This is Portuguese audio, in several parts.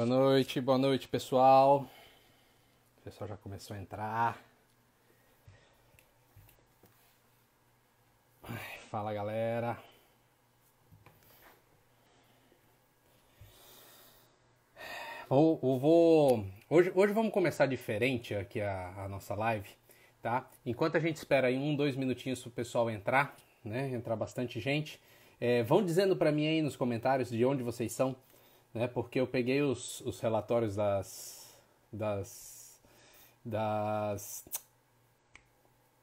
Boa noite, boa noite pessoal. O pessoal já começou a entrar. fala galera. Eu, eu vou... Hoje, hoje vamos começar diferente aqui a, a, nossa live, tá? Enquanto a gente espera aí um, dois minutinhos pro pessoal entrar, né? Entrar bastante gente. É, vão dizendo para mim aí nos comentários de onde vocês são né? Porque eu peguei os, os relatórios das das das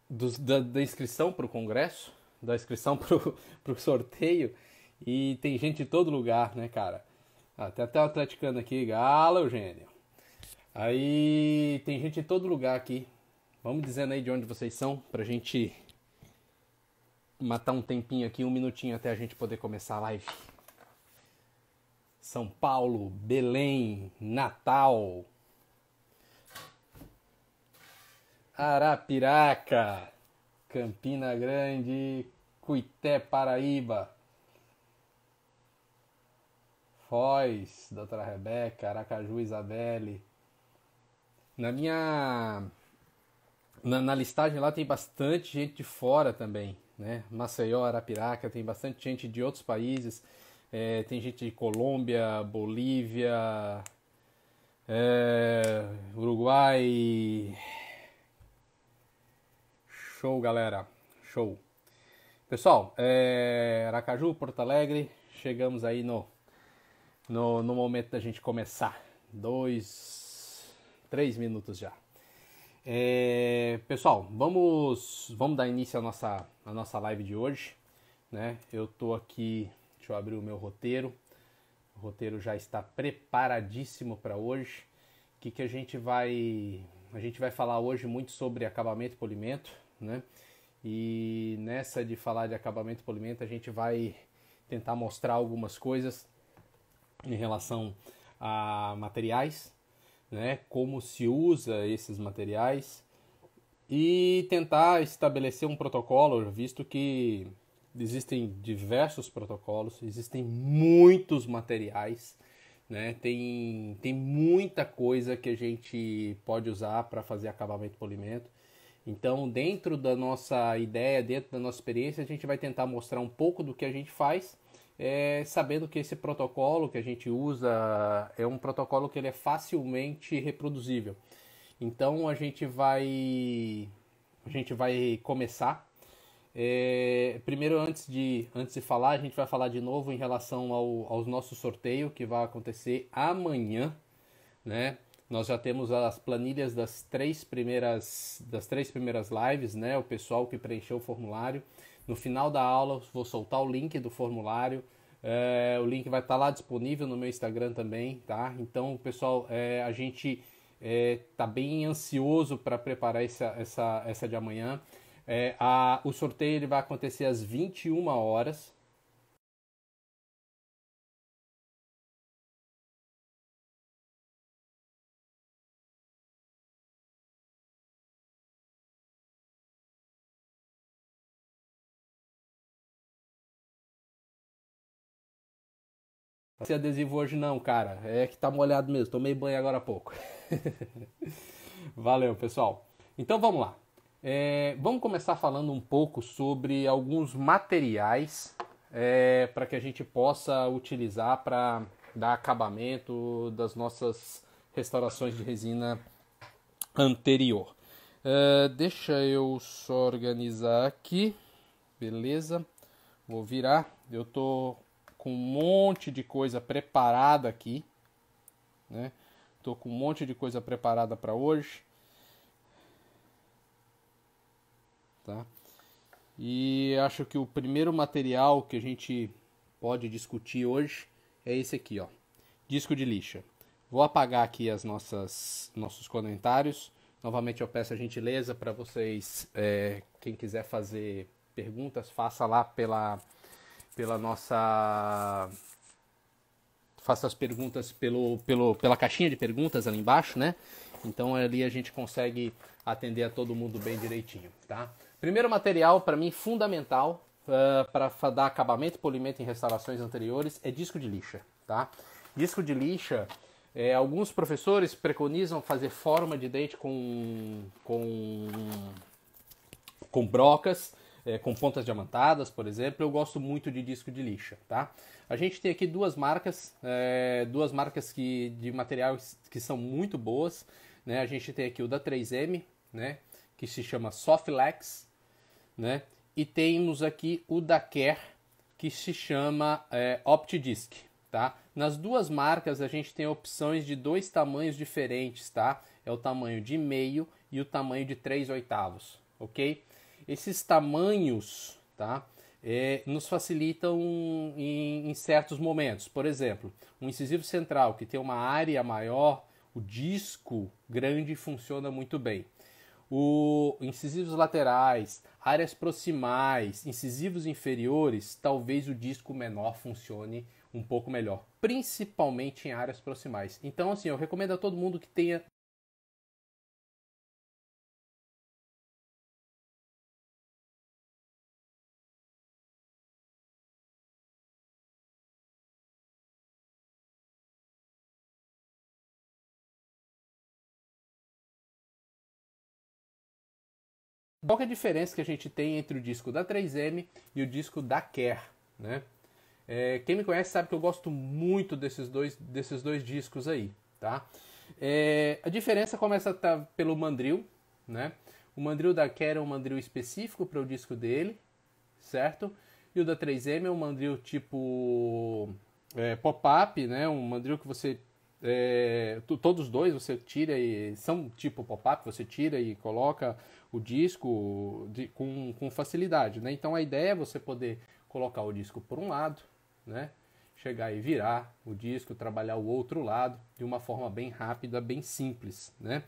dos, da, da, inscrição para o congresso, da inscrição para o sorteio e tem gente de todo lugar, né, cara? Ah, até até o atleticano aqui, gala, Eugênio. Aí tem gente de todo lugar aqui. Vamos dizendo aí de onde vocês são pra gente matar um tempinho aqui, um minutinho até a gente poder começar a live. São Paulo, Belém, Natal, Arapiraca, Campina Grande, Cuité, Paraíba, Foz, Doutora Rebeca, Aracaju, Isabelle. Na minha. Na, na, listagem lá tem bastante gente de fora também, né? Maceió, Arapiraca, tem bastante gente de outros países é, tem gente de Colômbia, Bolívia, é, Uruguai. Show, galera. Show. Pessoal, é, Aracaju, Porto Alegre, chegamos aí no, no, no momento da gente começar. Dois, três minutos já. É, pessoal, vamos, vamos dar início à nossa, à nossa live de hoje. Né? Eu tô aqui Deixa eu abrir o meu roteiro. O roteiro já está preparadíssimo para hoje. O que, que a gente vai. A gente vai falar hoje muito sobre acabamento e polimento, né? E nessa de falar de acabamento e polimento, a gente vai tentar mostrar algumas coisas em relação a materiais, né? Como se usa esses materiais e tentar estabelecer um protocolo, visto que Existem diversos protocolos, existem muitos materiais, né? Tem, tem muita coisa que a gente pode usar para fazer acabamento polimento. Então, dentro da nossa ideia, dentro da nossa experiência, a gente vai tentar mostrar um pouco do que a gente faz, é, sabendo que esse protocolo que a gente usa é um protocolo que ele é facilmente reproduzível. Então, a gente vai a gente vai começar é, primeiro, antes de, antes de falar, a gente vai falar de novo em relação ao, ao nosso sorteio que vai acontecer amanhã, né? Nós já temos as planilhas das três primeiras, das três primeiras lives, né? O pessoal que preencheu o formulário. No final da aula, vou soltar o link do formulário. É, o link vai estar tá lá disponível no meu Instagram também, tá? Então, pessoal, é, a gente é, tá bem ansioso para preparar essa, essa, essa de amanhã. É, a, o sorteio ele vai acontecer às 21 horas. Esse adesivo hoje não, cara. É que tá molhado mesmo. Tomei banho agora há pouco. Valeu, pessoal. Então vamos lá. É, vamos começar falando um pouco sobre alguns materiais é, para que a gente possa utilizar para dar acabamento das nossas restaurações de resina anterior. É, deixa eu só organizar aqui, beleza? Vou virar. Eu tô com um monte de coisa preparada aqui, né? Tô com um monte de coisa preparada para hoje. Tá? E acho que o primeiro material que a gente pode discutir hoje é esse aqui, ó, disco de lixa. Vou apagar aqui as nossas nossos comentários. Novamente eu peço a gentileza para vocês, é, quem quiser fazer perguntas, faça lá pela pela nossa faça as perguntas pelo, pelo pela caixinha de perguntas ali embaixo, né? Então ali a gente consegue atender a todo mundo bem direitinho, tá? Primeiro material, para mim, fundamental uh, ah, para dar acabamento, e polimento em restaurações anteriores é disco de lixa. Tá? Disco de lixa, é, alguns professores preconizam fazer forma de dente com, com, com brocas, é, com pontas diamantadas, por exemplo, eu gosto muito de disco de lixa, tá? A gente tem aqui duas marcas, é, duas marcas que, de material que são muito boas, né? A gente tem aqui o da 3M, né? Que se chama Soflex né? E temos aqui o da que se chama é, OptiDisc, tá? Nas duas marcas a gente tem opções de dois tamanhos diferentes, tá? É o tamanho de meio e o tamanho de 3 oitavos, ok? Esses tamanhos, tá? É, nos facilitam em, em certos momentos. Por exemplo, um incisivo central que tem uma área maior, o disco grande funciona muito bem o incisivos laterais, áreas proximais, incisivos inferiores, talvez o disco menor funcione um pouco melhor, principalmente em áreas proximais. Então, assim, eu recomendo a todo mundo que tenha Qual é a diferença que a gente tem entre o disco da 3M e o disco da Care, né? É, quem me conhece sabe que eu gosto muito desses dois, desses dois discos aí, tá? É, a diferença começa tá pelo mandril, né? O mandril da Care é um mandril específico para o disco dele, certo? E o da 3M é um mandril tipo é, pop-up, né? Um mandril que você... É, todos os dois você tira e... São tipo pop-up, você tira e coloca o disco de, com, com facilidade, né? Então a ideia é você poder colocar o disco por um lado, né? Chegar e virar o disco, trabalhar o outro lado de uma forma bem rápida, bem simples, né?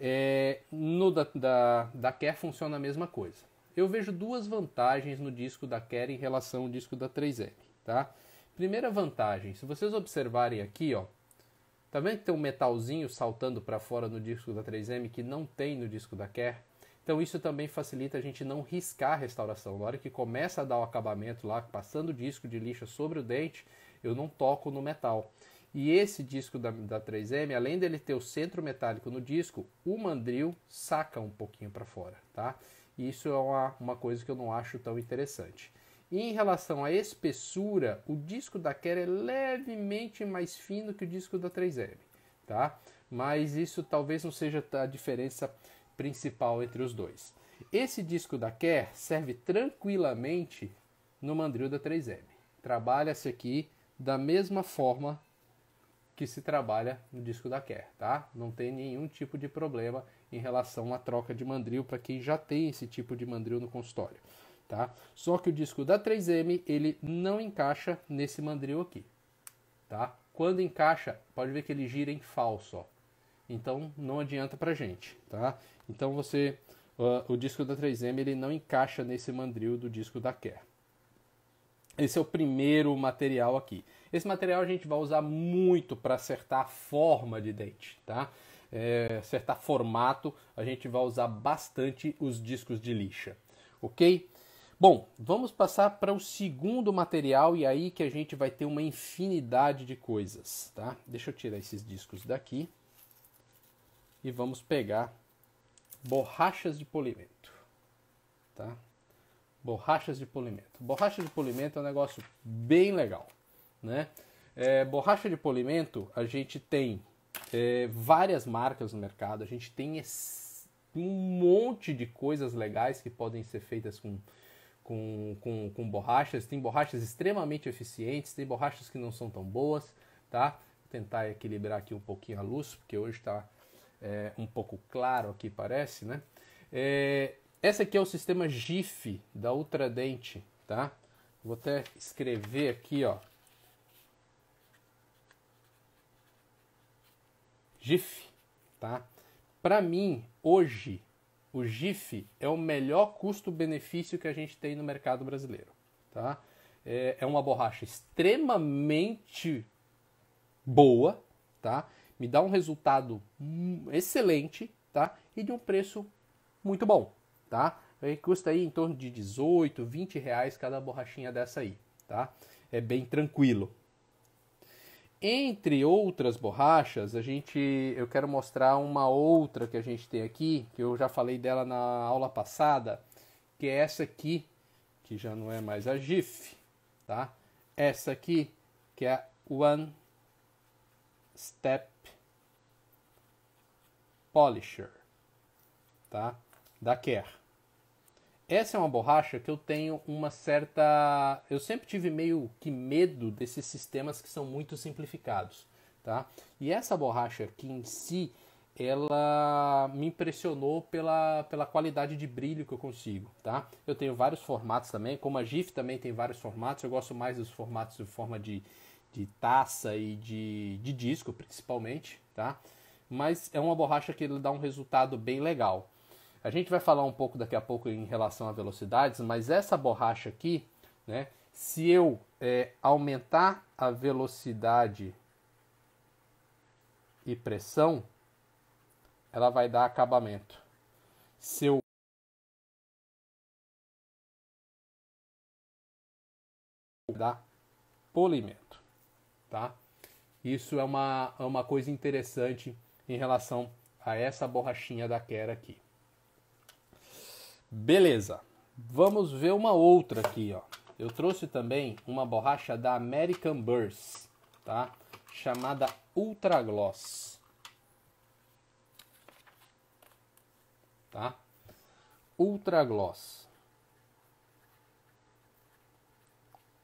É, no da, da, da Care funciona a mesma coisa. Eu vejo duas vantagens no disco da Care em relação ao disco da 3M, tá? Primeira vantagem, se vocês observarem aqui, ó, tá vendo que tem um metalzinho saltando para fora no disco da 3M que não tem no disco da Care? Então isso também facilita a gente não riscar a restauração. Na hora que começa a dar o acabamento lá, passando o disco de lixa sobre o dente, eu não toco no metal. E esse disco da, da 3M, além dele ter o centro metálico no disco, o mandril saca um pouquinho para fora, tá? E isso é uma, uma coisa que eu não acho tão interessante. E em relação à espessura, o disco da Kerr é levemente mais fino que o disco da 3M, tá? Mas isso talvez não seja a diferença principal entre os dois. Esse disco da Kerr serve tranquilamente no mandril da 3M. Trabalha-se aqui da mesma forma que se trabalha no disco da Kerr, tá? Não tem nenhum tipo de problema em relação à troca de mandril para quem já tem esse tipo de mandril no consultório, tá? Só que o disco da 3M, ele não encaixa nesse mandril aqui, tá? Quando encaixa, pode ver que ele gira em falso, ó então não adianta pra gente, tá? Então você, uh, o disco da 3M ele não encaixa nesse mandril do disco da Kerr. Esse é o primeiro material aqui. Esse material a gente vai usar muito para acertar a forma de dente, tá? É, acertar formato, a gente vai usar bastante os discos de lixa, ok? Bom, vamos passar para o segundo material e aí que a gente vai ter uma infinidade de coisas, tá? Deixa eu tirar esses discos daqui e vamos pegar borrachas de polimento, tá? Borrachas de polimento. Borracha de polimento é um negócio bem legal, né? É, borracha de polimento a gente tem é, várias marcas no mercado, a gente tem um monte de coisas legais que podem ser feitas com, com, com, com borrachas. Tem borrachas extremamente eficientes, tem borrachas que não são tão boas, tá? Vou tentar equilibrar aqui um pouquinho a luz, porque hoje está é, um pouco claro aqui, parece, né? É, esse aqui é o sistema GIF da Ultradente, tá? Vou até escrever aqui, ó. GIF, tá? Para mim, hoje, o GIF é o melhor custo-benefício que a gente tem no mercado brasileiro, tá? É, é uma borracha extremamente boa, tá? me dá um resultado hum, excelente, tá? E de um preço muito bom, tá? custa aí em torno de 18, 20 reais cada borrachinha dessa aí, tá? É bem tranquilo. Entre outras borrachas, a gente, eu quero mostrar uma outra que a gente tem aqui, que eu já falei dela na aula passada, que é essa aqui, que já não é mais a GIF, tá? Essa aqui, que é a One Step Polisher, tá? Da Care. Essa é uma borracha que eu tenho uma certa, eu sempre tive meio que medo desses sistemas que são muito simplificados, tá? E essa borracha aqui em si, ela me impressionou pela, pela qualidade de brilho que eu consigo, tá? Eu tenho vários formatos também, como a GIF também tem vários formatos, eu gosto mais dos formatos de forma de, de taça e de, de disco, principalmente, tá? mas é uma borracha que ele dá um resultado bem legal. A gente vai falar um pouco daqui a pouco em relação a velocidades, mas essa borracha aqui, né, se eu é, aumentar a velocidade e pressão, ela vai dar acabamento. Se eu dar polimento, tá? Isso é uma, é uma coisa interessante em relação a essa borrachinha da Kera aqui. Beleza. Vamos ver uma outra aqui, ó. Eu trouxe também uma borracha da American Burst, tá? Chamada Ultra Gloss. Tá? Ultra Gloss.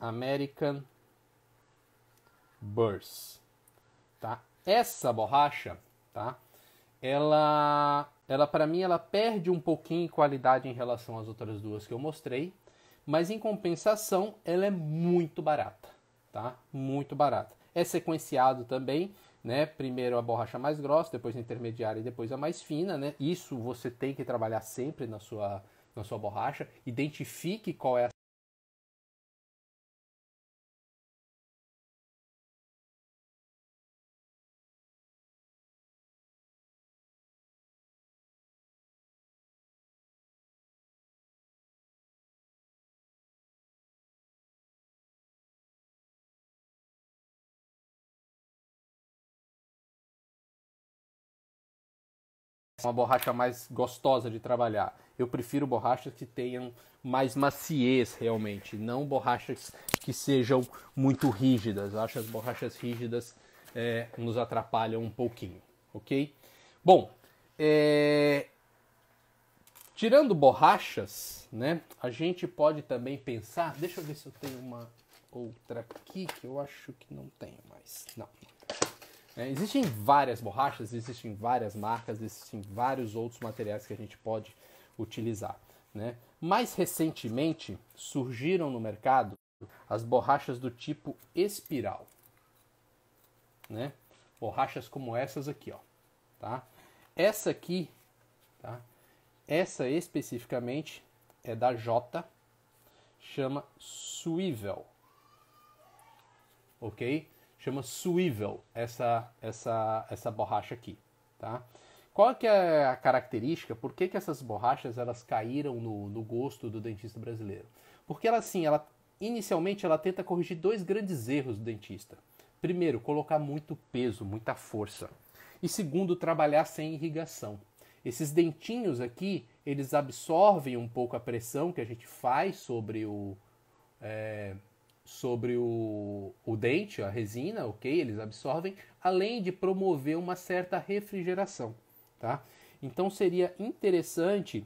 American Burst, tá? Essa borracha tá? Ela, ela para mim, ela perde um pouquinho em qualidade em relação às outras duas que eu mostrei, mas em compensação, ela é muito barata, tá? Muito barata. É sequenciado também, né? Primeiro a borracha mais grossa, depois a intermediária e depois a mais fina, né? Isso você tem que trabalhar sempre na sua, na sua borracha. Identifique qual é a uma borracha mais gostosa de trabalhar. Eu prefiro borrachas que tenham mais maciez realmente, não borrachas que sejam muito rígidas. Eu acho as borrachas rígidas é, nos atrapalham um pouquinho, ok? Bom, é... tirando borrachas, né? A gente pode também pensar. Deixa eu ver se eu tenho uma outra aqui que eu acho que não tenho mais. Não, é, existem várias borrachas, existem várias marcas, existem vários outros materiais que a gente pode utilizar. Né? Mais recentemente surgiram no mercado as borrachas do tipo espiral. Né? Borrachas como essas aqui, ó, tá? Essa aqui, tá? Essa especificamente é da J, chama Swivel. OK? chama Swivel, essa, essa, essa borracha aqui, tá? Qual que é a característica? Por que, que essas borrachas elas caíram no, no gosto do dentista brasileiro? Porque ela assim, ela inicialmente ela tenta corrigir dois grandes erros do dentista. Primeiro, colocar muito peso, muita força. E segundo, trabalhar sem irrigação. Esses dentinhos aqui, eles absorvem um pouco a pressão que a gente faz sobre o, é, sobre o, o dente, a resina, ok? Eles absorvem, além de promover uma certa refrigeração, tá? Então seria interessante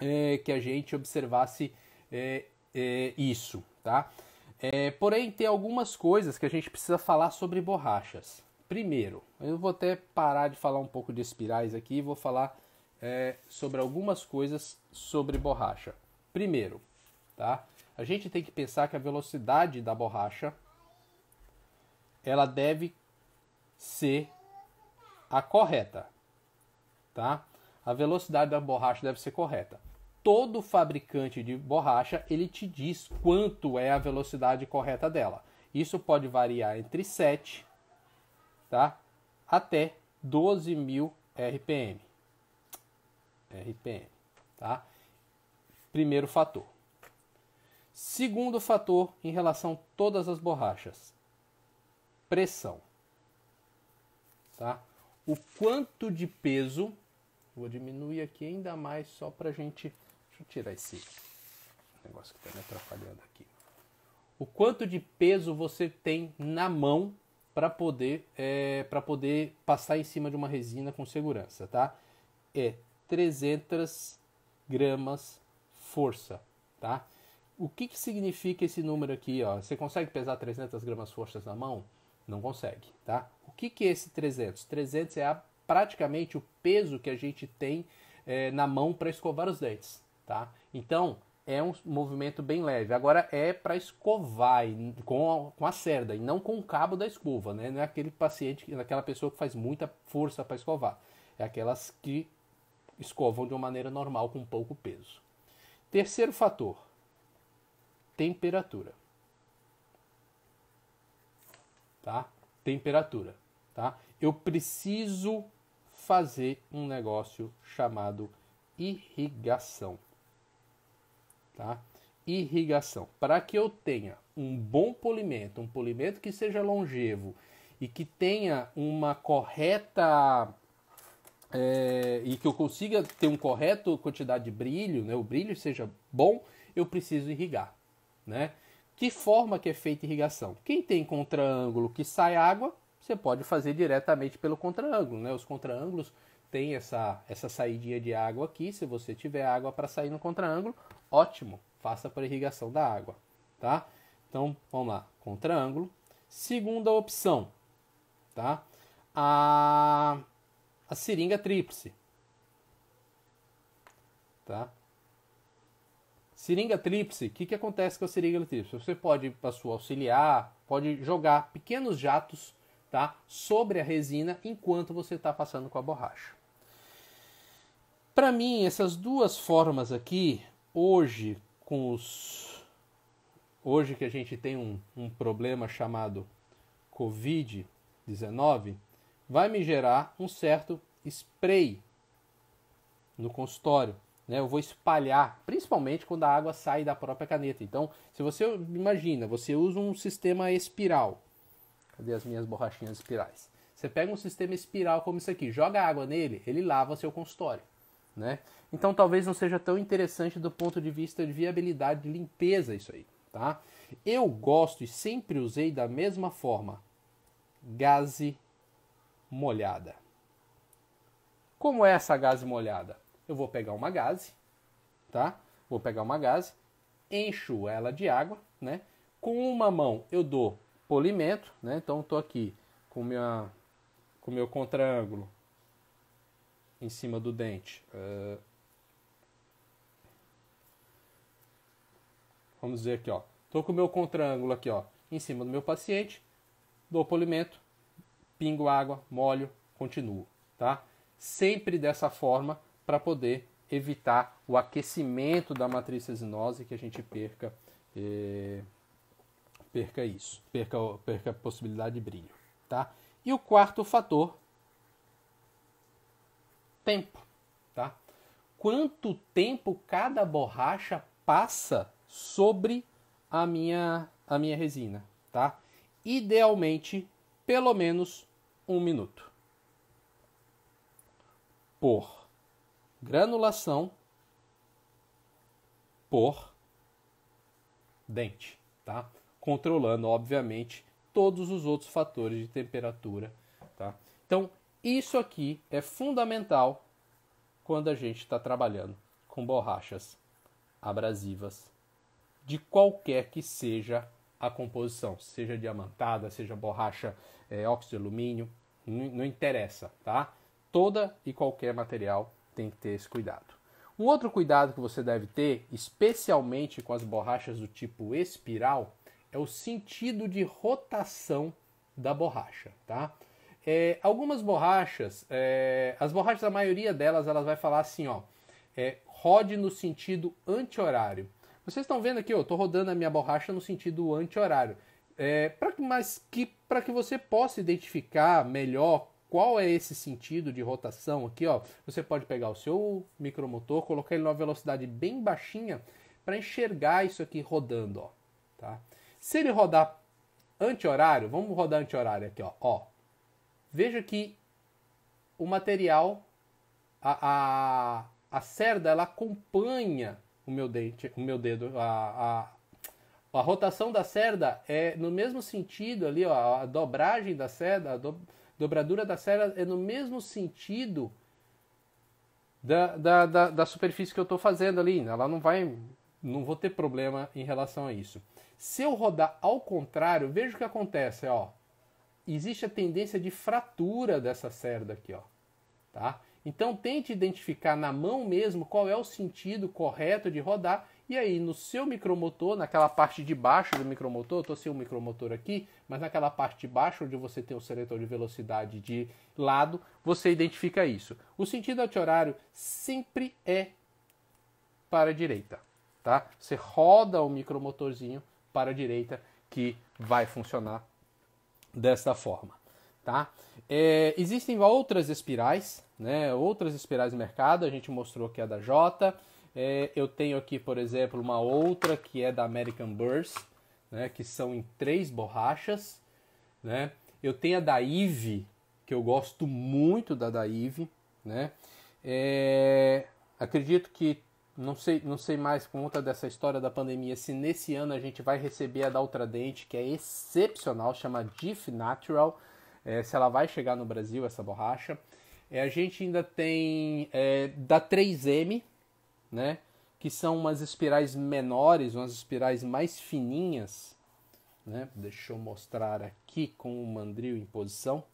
é, que a gente observasse é, é, isso, tá? É, porém, tem algumas coisas que a gente precisa falar sobre borrachas. Primeiro, eu vou até parar de falar um pouco de espirais aqui e vou falar é, sobre algumas coisas sobre borracha. Primeiro, tá? A gente tem que pensar que a velocidade da borracha ela deve ser a correta, tá? A velocidade da borracha deve ser correta. Todo fabricante de borracha, ele te diz quanto é a velocidade correta dela. Isso pode variar entre 7 tá? até 12.000 RPM. RPM, tá? Primeiro fator. Segundo fator em relação a todas as borrachas: pressão. Tá? O quanto de peso, vou diminuir aqui ainda mais só para a gente. Deixa eu tirar esse negócio que está me atrapalhando aqui. O quanto de peso você tem na mão para poder, é, poder passar em cima de uma resina com segurança, tá? É 300 gramas força, tá? o que, que significa esse número aqui? Ó? Você consegue pesar 300 gramas forças na mão? Não consegue, tá? O que, que é esse 300? 300 é a, praticamente o peso que a gente tem é, na mão para escovar os dentes, tá? Então, é um movimento bem leve. Agora, é para escovar com a, com a cerda e não com o cabo da escova, né? Não é aquele paciente, aquela pessoa que faz muita força para escovar. É aquelas que escovam de uma maneira normal, com pouco peso. Terceiro fator, temperatura. Tá? Temperatura, tá? Eu preciso fazer um negócio chamado irrigação. Tá? Irrigação. Para que eu tenha um bom polimento, um polimento que seja longevo e que tenha uma correta é, e que eu consiga ter uma correta quantidade de brilho, né, o brilho seja bom, eu preciso irrigar né? Que forma que é feita irrigação? Quem tem contraângulo que sai água, você pode fazer diretamente pelo contraângulo, né? Os contraângulos têm essa, essa saída de água aqui, se você tiver água para sair no contraângulo, ótimo, faça para irrigação da água, tá? Então, vamos lá, contraângulo. Segunda opção, tá? A, a seringa tríplice, tá? Seringa tríplice, o que, que acontece com a seringa tríplice? Você pode, para sua auxiliar, pode jogar pequenos jatos tá, sobre a resina enquanto você está passando com a borracha. Para mim, essas duas formas aqui, hoje, com os. Hoje que a gente tem um, um problema chamado Covid-19, vai me gerar um certo spray no consultório. Né? Eu vou espalhar, principalmente quando a água sai da própria caneta. Então, se você imagina, você usa um sistema espiral. Cadê as minhas borrachinhas espirais? Você pega um sistema espiral como isso aqui, joga água nele, ele lava seu consultório. Né? Então talvez não seja tão interessante do ponto de vista de viabilidade de limpeza isso aí, tá? Eu gosto e sempre usei da mesma forma gaze molhada. Como é essa gaze molhada? eu vou pegar uma gaze, tá? Vou pegar uma gaze, encho ela de água, né? Com uma mão eu dou polimento, né? Então estou aqui com minha com meu contra em cima do dente. Uh, vamos dizer aqui, ó. Tô com o meu contra aqui, ó, em cima do meu paciente, dou polimento, pingo água, molho, continuo, tá? Sempre dessa forma para poder evitar o aquecimento da matriz resinosa e que a gente perca, eh, perca isso, perca, perca a possibilidade de brilho. Tá? E o quarto fator, tempo. Tá? Quanto tempo cada borracha passa sobre a minha, a minha resina? Tá? Idealmente, pelo menos um minuto. Por granulação por dente, tá? Controlando, obviamente, todos os outros fatores de temperatura, tá? Então, isso aqui é fundamental quando a gente está trabalhando com borrachas abrasivas de qualquer que seja a composição, seja diamantada, seja borracha é, óxido de alumínio, não, não interessa, tá? Toda e qualquer material tem que ter esse cuidado. Um outro cuidado que você deve ter, especialmente com as borrachas do tipo espiral, é o sentido de rotação da borracha, tá? É, algumas borrachas, é, as borrachas, a maioria delas, elas vai falar assim, ó, é, rode no sentido anti-horário. Vocês estão vendo aqui, eu estou rodando a minha borracha no sentido anti-horário. É, pra, mas que para que você possa identificar melhor qual é esse sentido de rotação aqui, ó. Você pode pegar o seu micromotor, colocar ele numa velocidade bem baixinha para enxergar isso aqui rodando, ó, tá? Se ele rodar anti-horário, vamos rodar anti-horário aqui, ó, ó. Veja que o material a, a, a cerda ela acompanha o meu dente, o meu dedo, a, a a rotação da cerda é no mesmo sentido ali, ó, a dobragem da cerda, a do Dobradura da serra é no mesmo sentido da, da, da, da superfície que eu estou fazendo ali. Né? Ela não vai. Não vou ter problema em relação a isso. Se eu rodar ao contrário, veja o que acontece, ó. Existe a tendência de fratura dessa serra aqui, ó. Tá? Então tente identificar na mão mesmo qual é o sentido correto de rodar e aí, no seu micromotor, naquela parte de baixo do micromotor, eu estou sem o micromotor aqui, mas naquela parte de baixo onde você tem o seletor de velocidade de lado, você identifica isso. O sentido anti-horário sempre é para a direita, tá? Você roda o micromotorzinho para a direita que vai funcionar desta forma, tá? É, existem outras espirais, né? Outras espirais de mercado, a gente mostrou que é da J é, eu tenho aqui, por exemplo, uma outra que é da American Burst, né, que são em três borrachas. Né? Eu tenho a da Ive, que eu gosto muito da da Ive. Né? É, acredito que, não sei, não sei mais por conta dessa história da pandemia, se nesse ano a gente vai receber a da Ultradente, que é excepcional, chama Diff Natural. É, se ela vai chegar no Brasil, essa borracha. É, a gente ainda tem é, da 3M, né? Que são umas espirais menores, umas espirais mais fininhas, né? Deixa eu mostrar aqui com o mandril em posição.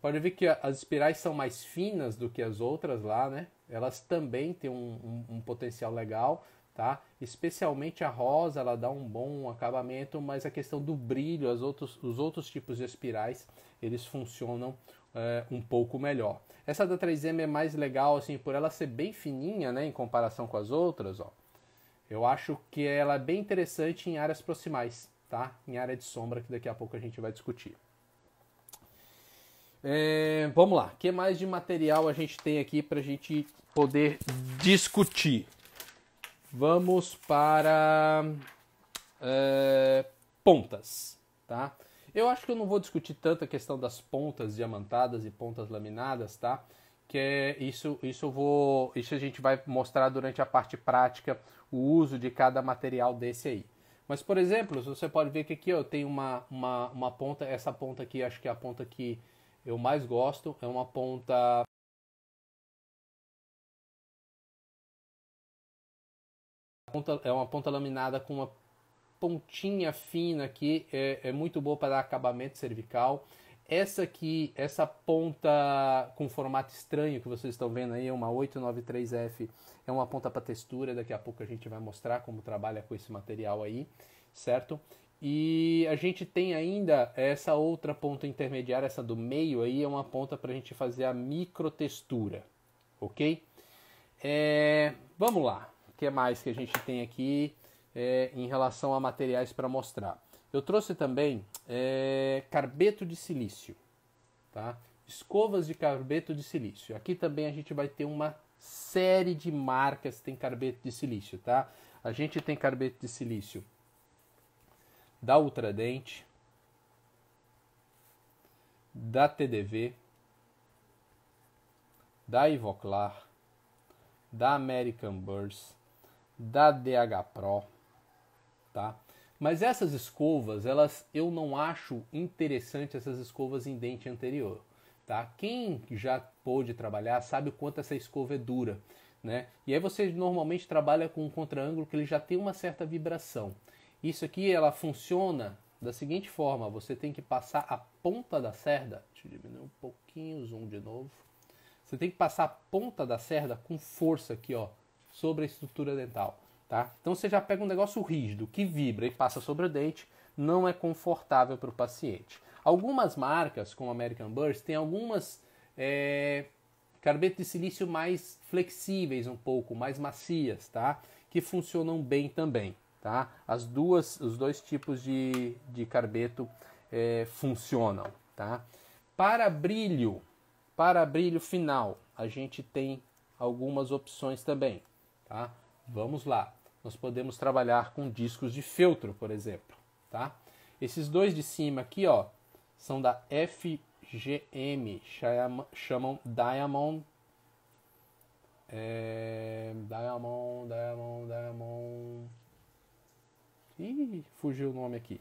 Pode ver que as espirais são mais finas do que as outras lá, né? Elas também têm um, um, um potencial legal, tá? Especialmente a rosa, ela dá um bom acabamento, mas a questão do brilho, as outros, os outros tipos de espirais, eles funcionam é, um pouco melhor. Essa da 3M é mais legal, assim, por ela ser bem fininha, né, em comparação com as outras, ó. Eu acho que ela é bem interessante em áreas proximais, tá? Em área de sombra, que daqui a pouco a gente vai discutir. É, vamos lá, o que mais de material a gente tem aqui para a gente poder discutir? Vamos para é, pontas, tá? Eu acho que eu não vou discutir tanto a questão das pontas diamantadas e pontas laminadas, tá? Que é isso, isso eu vou, isso a gente vai mostrar durante a parte prática o uso de cada material desse aí. Mas, por exemplo, você pode ver que aqui ó, eu tenho uma, uma, uma ponta, essa ponta aqui, acho que é a ponta que eu mais gosto, é uma ponta é uma ponta laminada com uma pontinha fina aqui é, é muito boa para acabamento cervical. Essa aqui, essa ponta com formato estranho que vocês estão vendo aí, é uma 893F, é uma ponta para textura. Daqui a pouco a gente vai mostrar como trabalha com esse material aí, certo? E a gente tem ainda essa outra ponta intermediária, essa do meio aí, é uma ponta para a gente fazer a microtextura, ok? É, vamos lá, o que mais que a gente tem aqui? é, em relação a materiais para mostrar. Eu trouxe também é, carbeto de silício, tá? escovas de carbeto de silício. Aqui também a gente vai ter uma série de marcas que tem carbeto de silício, tá? A gente tem carbeto de silício da Ultradente, da TDV, da Ivoclar, da American Burst, da DH Pro, tá? Mas essas escovas, elas eu não acho interessante essas escovas em dente anterior, tá? Quem já pôde trabalhar sabe o quanto essa escova é dura, né? E aí você normalmente trabalha com um contraângulo que ele já tem uma certa vibração. Isso aqui ela funciona da seguinte forma, você tem que passar a ponta da cerda, deixa eu diminuir um pouquinho o zoom de novo. Você tem que passar a ponta da cerda com força aqui, ó, sobre a estrutura dental. Tá? Então você já pega um negócio rígido que vibra e passa sobre o dente, não é confortável para o paciente. Algumas marcas, como American Burst, tem algumas é, carbeto de silício mais flexíveis um pouco, mais macias, tá? Que funcionam bem também, tá? As duas, os dois tipos de, de carbeto é, funcionam, tá? Para brilho, para brilho final, a gente tem algumas opções também, tá? Vamos lá nós podemos trabalhar com discos de feltro, por exemplo, tá? Esses dois de cima aqui, ó, são da FGM, chamam Diamond, é, Diamond, Diamond, Diamond, Ih, fugiu o nome aqui.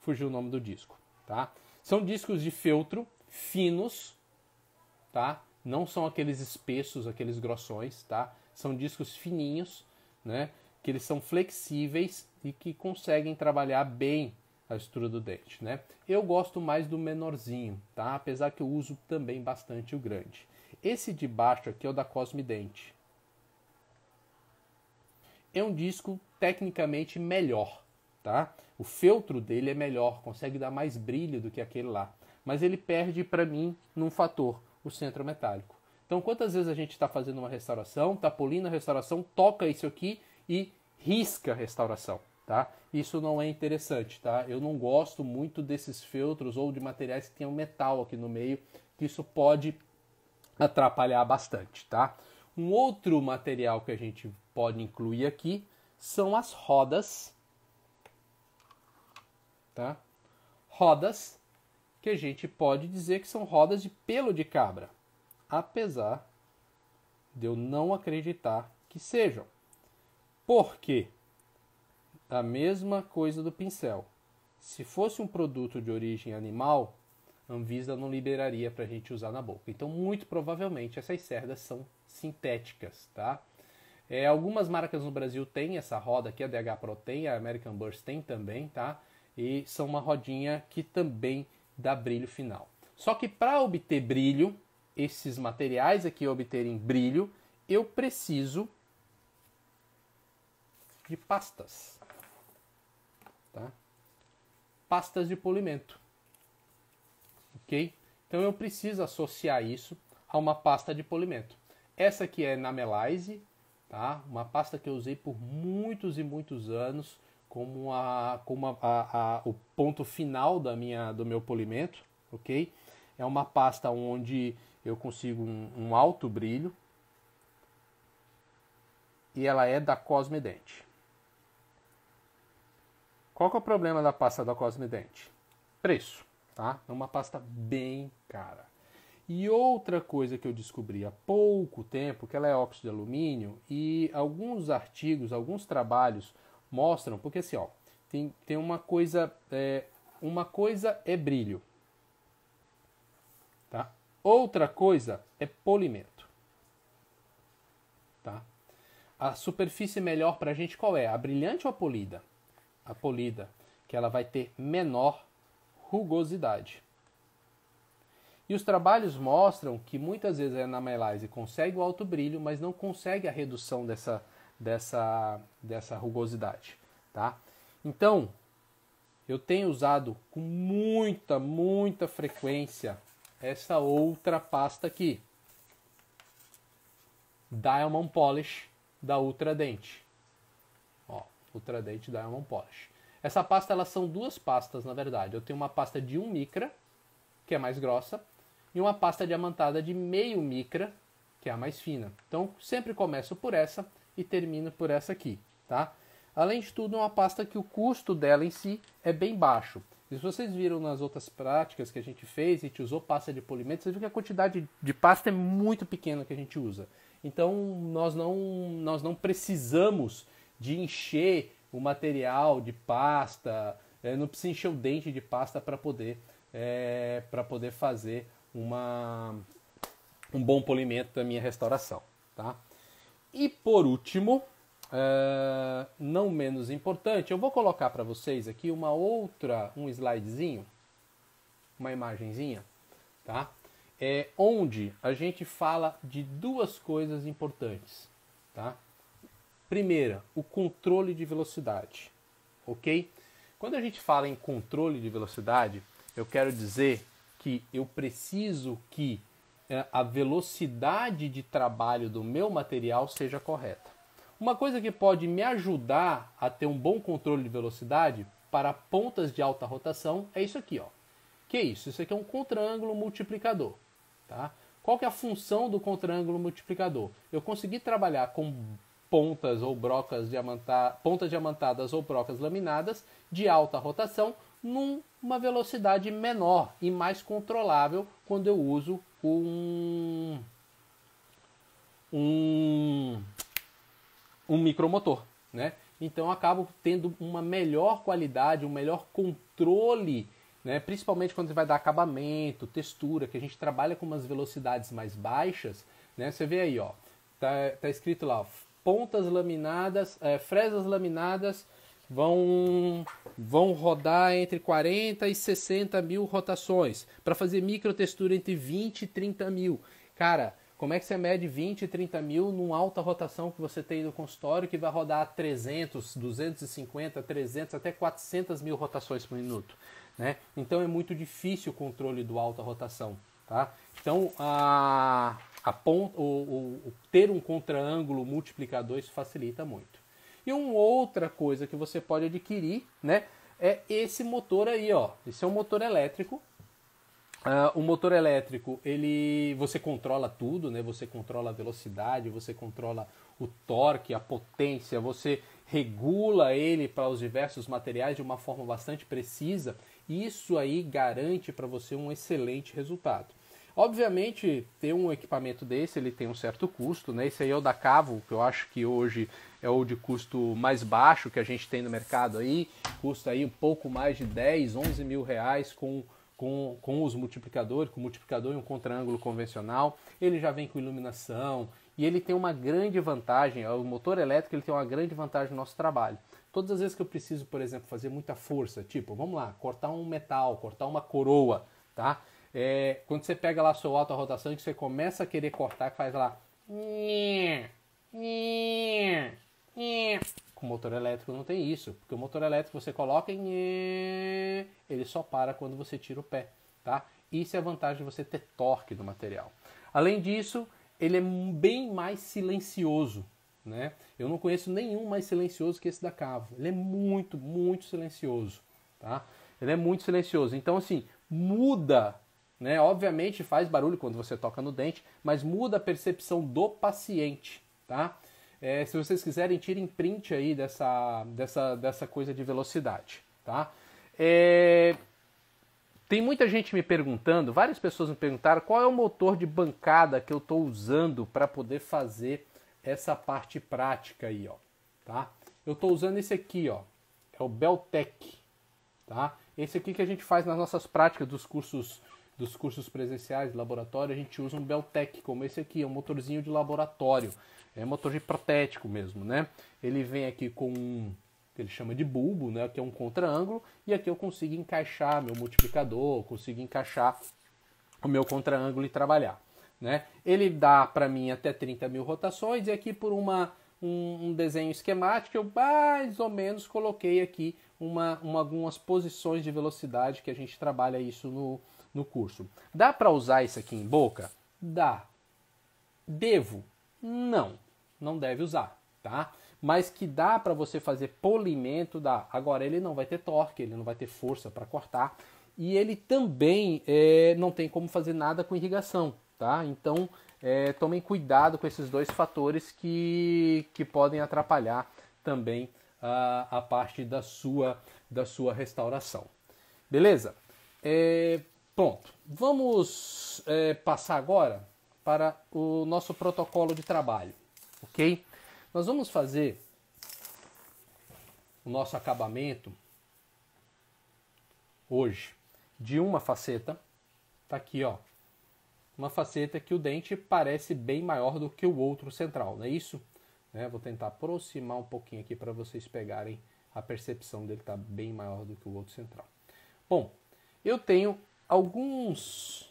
Fugiu o nome do disco, tá? São discos de feltro finos, tá? Não são aqueles espessos, aqueles grossões, tá? São discos fininhos, né? Que eles são flexíveis e que conseguem trabalhar bem a estrutura do dente, né? Eu gosto mais do menorzinho, tá? Apesar que eu uso também bastante o grande. Esse de baixo aqui é o da Dente. É um disco tecnicamente melhor, tá? O feltro dele é melhor, consegue dar mais brilho do que aquele lá, mas ele perde para mim num fator, o centro metálico. Então, quantas vezes a gente está fazendo uma restauração, está polindo a restauração, toca isso aqui e risca a restauração, tá? Isso não é interessante, tá? Eu não gosto muito desses feltros ou de materiais que tenham metal aqui no meio, que isso pode atrapalhar bastante, tá? Um outro material que a gente pode incluir aqui são as rodas, tá? Rodas que a gente pode dizer que são rodas de pelo de cabra apesar de eu não acreditar que sejam. Por quê? A mesma coisa do pincel. Se fosse um produto de origem animal, a Anvisa não liberaria para a gente usar na boca. Então, muito provavelmente, essas cerdas são sintéticas, tá? É, algumas marcas no Brasil têm essa roda aqui, a DH Pro tem, a American Burst tem também, tá? E são uma rodinha que também dá brilho final. Só que para obter brilho, esses materiais aqui obterem brilho, eu preciso de pastas. Tá? Pastas de polimento. Ok? Então eu preciso associar isso a uma pasta de polimento. Essa aqui é Namelize, tá? uma pasta que eu usei por muitos e muitos anos como, a, como a, a, a, o ponto final da minha, do meu polimento. ok? É uma pasta onde eu consigo um, um alto brilho e ela é da Cosmedente. Qual que é o problema da pasta da Cosmedente? Preço, tá? É uma pasta bem cara. E outra coisa que eu descobri há pouco tempo, que ela é óxido de alumínio e alguns artigos, alguns trabalhos mostram, porque assim, ó, tem, tem uma coisa, é, uma coisa é brilho, Outra coisa é polimento. Tá? A superfície melhor para a gente qual é? A brilhante ou a polida? A polida, que ela vai ter menor rugosidade. E os trabalhos mostram que muitas vezes a enamelase consegue o alto brilho, mas não consegue a redução dessa, dessa, dessa rugosidade. Tá? Então, eu tenho usado com muita, muita frequência essa outra pasta aqui. Diamond Polish da Ultra Dente. Ó, Ultra Dente Diamond Polish. Essa pasta, elas são duas pastas, na verdade. Eu tenho uma pasta de 1 micra, que é mais grossa, e uma pasta diamantada de meio micra, que é a mais fina. Então, sempre começo por essa e termino por essa aqui, tá? Além de tudo, é uma pasta que o custo dela em si é bem baixo se vocês viram nas outras práticas que a gente fez, a gente usou pasta de polimento, vocês viram que a quantidade de pasta é muito pequena que a gente usa. Então nós não, nós não precisamos de encher o material de pasta, é, não precisa encher o dente de pasta para poder, é, poder fazer uma, um bom polimento da minha restauração. Tá? E por último, Uh, não menos importante, eu vou colocar para vocês aqui uma outra, um slidezinho, uma imagenzinha, tá? É onde a gente fala de duas coisas importantes, tá? Primeira, o controle de velocidade, ok? Quando a gente fala em controle de velocidade, eu quero dizer que eu preciso que eh, a velocidade de trabalho do meu material seja correta uma coisa que pode me ajudar a ter um bom controle de velocidade para pontas de alta rotação é isso aqui, ó. Que é isso? Isso aqui é um contra multiplicador, tá? Qual que é a função do contra multiplicador? Eu consegui trabalhar com pontas ou brocas diamantadas, pontas diamantadas ou brocas laminadas de alta rotação numa velocidade menor e mais controlável quando eu uso um um um micromotor, né? Então eu acabo tendo uma melhor qualidade, um melhor controle, né? Principalmente quando você vai dar acabamento, textura, que a gente trabalha com umas velocidades mais baixas, né? Você vê aí, ó, tá, tá escrito lá, ó, pontas laminadas, é, fresas laminadas vão vão rodar entre 40 e 60 mil rotações para fazer micro textura entre 20 e 30 mil. Cara, como é que você mede 20, 30 mil numa alta rotação que você tem no consultório que vai rodar 300, 250, 300, até 400 mil rotações por minuto? Né? Então é muito difícil o controle do alta rotação. Tá? Então a, a ponta, o, o, ter um contraângulo multiplicador isso facilita muito. E uma outra coisa que você pode adquirir né, é esse motor aí. Ó. Esse é um motor elétrico Uh, o motor elétrico, ele você controla tudo, né? Você controla a velocidade, você controla o torque, a potência, você regula ele para os diversos materiais de uma forma bastante precisa. Isso aí garante para você um excelente resultado. Obviamente, ter um equipamento desse, ele tem um certo custo, né? Esse aí é o da Cavo, que eu acho que hoje é o de custo mais baixo que a gente tem no mercado aí. Custa aí um pouco mais de 10, 11 mil reais com com, com os multiplicadores, com o multiplicador e um contraângulo convencional. Ele já vem com iluminação e ele tem uma grande vantagem, o motor elétrico ele tem uma grande vantagem no nosso trabalho. Todas as vezes que eu preciso, por exemplo, fazer muita força, tipo, vamos lá, cortar um metal, cortar uma coroa, tá? É, quando você pega lá sua alta rotação, e você começa a querer cortar, faz lá... Com motor elétrico não tem isso, porque o motor elétrico você coloca em ele só para quando você tira o pé, tá? Isso é a vantagem de você ter torque do material. Além disso, ele é bem mais silencioso, né? Eu não conheço nenhum mais silencioso que esse da Cavo. Ele é muito, muito silencioso, tá? Ele é muito silencioso. Então assim, muda né? Obviamente faz barulho quando você toca no dente, mas muda a percepção do paciente, tá? É, se vocês quiserem, tirem print aí dessa, dessa, dessa coisa de velocidade, tá? É, tem muita gente me perguntando, várias pessoas me perguntaram qual é o motor de bancada que eu estou usando para poder fazer essa parte prática aí, ó, tá? Eu estou usando esse aqui, ó, é o Beltec, tá? Esse aqui que a gente faz nas nossas práticas dos cursos dos cursos presenciais, de laboratório, a gente usa um Beltec como esse aqui, é um motorzinho de laboratório é motor de protético mesmo, né? Ele vem aqui com um que ele chama de bulbo, né? Que é um contra-ângulo e aqui eu consigo encaixar meu multiplicador, consigo encaixar o meu contra-ângulo e trabalhar, né? Ele dá para mim até 30 mil rotações e aqui por uma um, um desenho esquemático eu mais ou menos coloquei aqui uma, uma, algumas posições de velocidade que a gente trabalha isso no, no curso. Dá para usar isso aqui em boca? Dá. Devo? Não, não deve usar, tá? Mas que dá para você fazer polimento, dá. Agora, ele não vai ter torque, ele não vai ter força para cortar. E ele também é, não tem como fazer nada com irrigação, tá? Então, é, tomem cuidado com esses dois fatores que, que podem atrapalhar também a, a parte da sua, da sua restauração. Beleza? É, pronto. Vamos é, passar agora para o nosso protocolo de trabalho, ok? Nós vamos fazer o nosso acabamento hoje de uma faceta, tá aqui ó, uma faceta que o dente parece bem maior do que o outro central, não é isso? Né? Vou tentar aproximar um pouquinho aqui para vocês pegarem a percepção dele tá bem maior do que o outro central. Bom, eu tenho alguns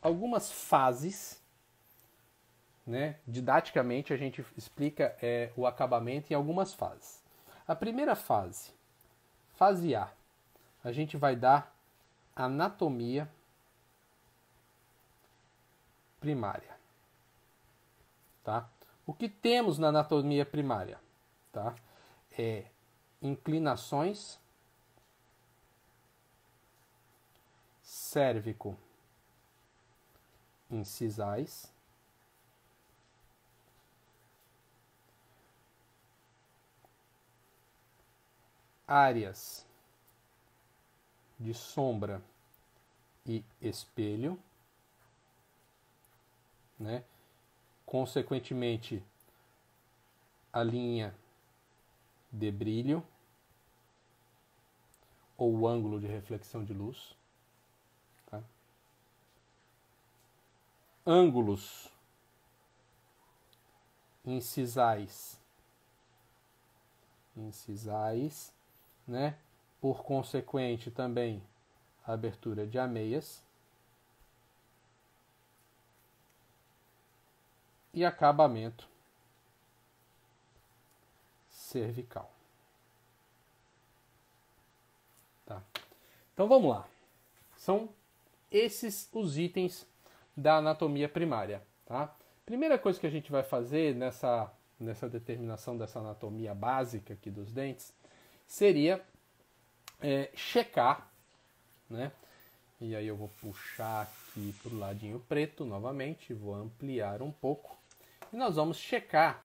algumas fases né? Didaticamente a gente explica é, o acabamento em algumas fases. A primeira fase, fase A, a gente vai dar anatomia primária, tá? O que temos na anatomia primária, tá? É inclinações cérvico incisais áreas de sombra e espelho, né? Consequentemente, a linha de brilho ou o ângulo de reflexão de luz. Tá? Ângulos incisais. Incisais né? Por consequente, também a abertura de ameias. E acabamento cervical. Tá. Então vamos lá. São esses os itens da anatomia primária. Tá? Primeira coisa que a gente vai fazer nessa, nessa determinação dessa anatomia básica aqui dos dentes seria é, checar, né? E aí eu vou puxar aqui para o ladinho preto novamente, vou ampliar um pouco e nós vamos checar